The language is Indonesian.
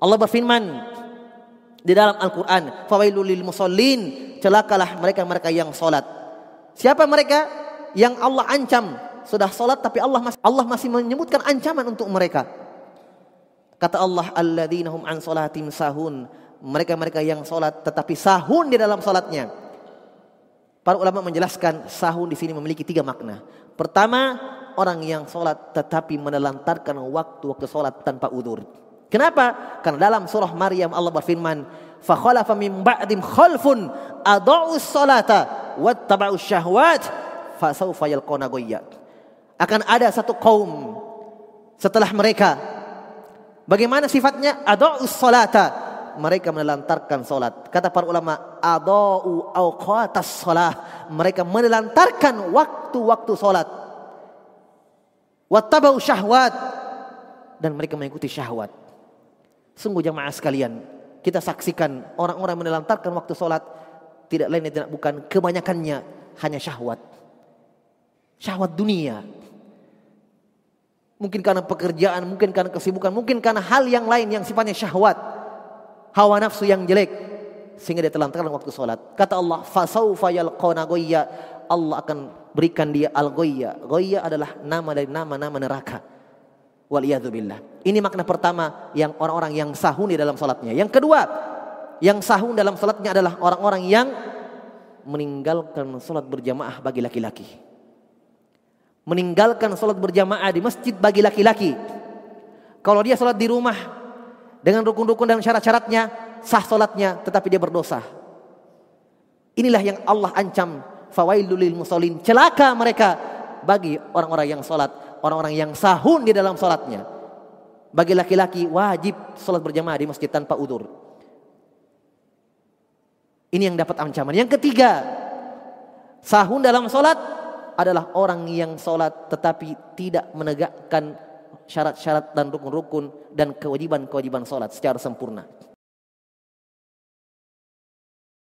Allah berfirman di dalam Al-Qur'an, "Fawailul lil musallin." Celakalah mereka-mereka yang salat. Siapa mereka? Yang Allah ancam sudah salat tapi Allah masih Allah masih menyebutkan ancaman untuk mereka. Kata Allah, "Alladzina hum an sahun." Mereka-mereka yang salat tetapi sahun di dalam salatnya. Para ulama menjelaskan sahun di sini memiliki tiga makna. Pertama, orang yang sholat tetapi menelantarkan waktu-waktu sholat tanpa udur. Kenapa? Karena dalam surah Maryam Allah berfirman, "Fakhalafa min ba'dim khalfun adha'us salata wattaba'u syahwat fasawfa yalqawna ghayya." Akan ada satu kaum setelah mereka. Bagaimana sifatnya? Adau salata mereka menelantarkan salat. Kata para ulama, adau awqatas solah. Mereka menelantarkan waktu-waktu salat. Wattabau syahwat. Dan mereka mengikuti syahwat. Sungguh jamaah sekalian, kita saksikan orang-orang menelantarkan waktu sholat tidak lain dan tidak bukan kebanyakannya hanya syahwat. Syahwat dunia. Mungkin karena pekerjaan, mungkin karena kesibukan, mungkin karena hal yang lain yang sifatnya syahwat. Hawa nafsu yang jelek sehingga dia telantarkan waktu sholat. Kata Allah, "Fasaufa yalqona goyya." Allah akan berikan dia al-goyya. Goyya adalah nama dari nama-nama neraka. Waliyadzubillah. Ini makna pertama yang orang-orang yang sahuni dalam salatnya. Yang kedua, yang sahun dalam salatnya adalah orang-orang yang meninggalkan salat berjamaah bagi laki-laki. Meninggalkan salat berjamaah di masjid bagi laki-laki. Kalau dia salat di rumah dengan rukun-rukun dan syarat-syaratnya, sah salatnya tetapi dia berdosa. Inilah yang Allah ancam fawailul lil musallin. Celaka mereka bagi orang-orang yang salat orang-orang yang sahun di dalam sholatnya, Bagi laki-laki wajib sholat berjamaah di masjid tanpa udur. Ini yang dapat ancaman. Yang ketiga, sahun dalam sholat adalah orang yang sholat tetapi tidak menegakkan syarat-syarat dan rukun-rukun dan kewajiban-kewajiban sholat secara sempurna.